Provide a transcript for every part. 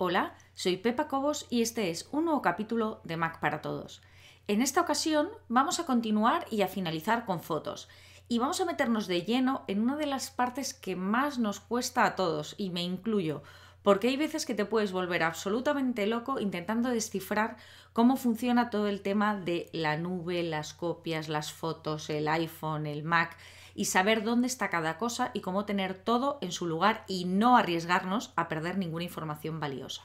Hola, soy Pepa Cobos y este es un nuevo capítulo de Mac para Todos. En esta ocasión vamos a continuar y a finalizar con fotos y vamos a meternos de lleno en una de las partes que más nos cuesta a todos y me incluyo, porque hay veces que te puedes volver absolutamente loco intentando descifrar cómo funciona todo el tema de la nube, las copias, las fotos, el iPhone, el Mac y saber dónde está cada cosa y cómo tener todo en su lugar y no arriesgarnos a perder ninguna información valiosa.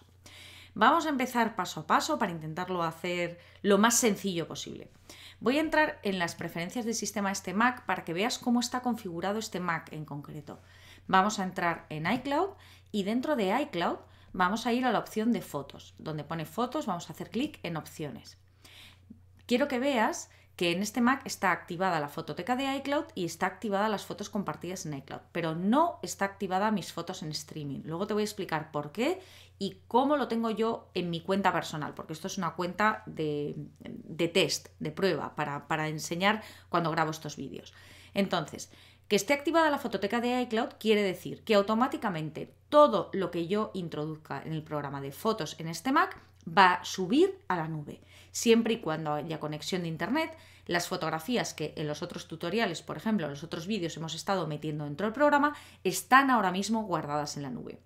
Vamos a empezar paso a paso para intentarlo hacer lo más sencillo posible. Voy a entrar en las preferencias del sistema este Mac para que veas cómo está configurado este Mac en concreto. Vamos a entrar en iCloud y dentro de iCloud vamos a ir a la opción de fotos. Donde pone fotos vamos a hacer clic en opciones. Quiero que veas que en este Mac está activada la fototeca de iCloud y está activada las fotos compartidas en iCloud, pero no está activada mis fotos en streaming. Luego te voy a explicar por qué y cómo lo tengo yo en mi cuenta personal, porque esto es una cuenta de, de test, de prueba, para, para enseñar cuando grabo estos vídeos. Entonces, que esté activada la fototeca de iCloud quiere decir que automáticamente todo lo que yo introduzca en el programa de fotos en este Mac va a subir a la nube, siempre y cuando haya conexión de Internet. Las fotografías que en los otros tutoriales, por ejemplo, en los otros vídeos hemos estado metiendo dentro del programa, están ahora mismo guardadas en la nube.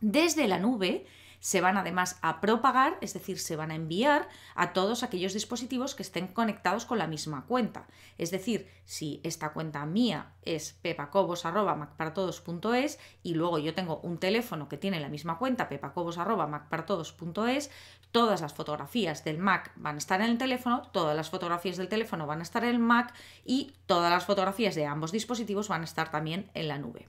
Desde la nube, se van además a propagar, es decir, se van a enviar a todos aquellos dispositivos que estén conectados con la misma cuenta. Es decir, si esta cuenta mía es pepacobos.macpartodos.es y luego yo tengo un teléfono que tiene la misma cuenta, pepacobos.macparatodos.es, todas las fotografías del Mac van a estar en el teléfono, todas las fotografías del teléfono van a estar en el Mac y todas las fotografías de ambos dispositivos van a estar también en la nube.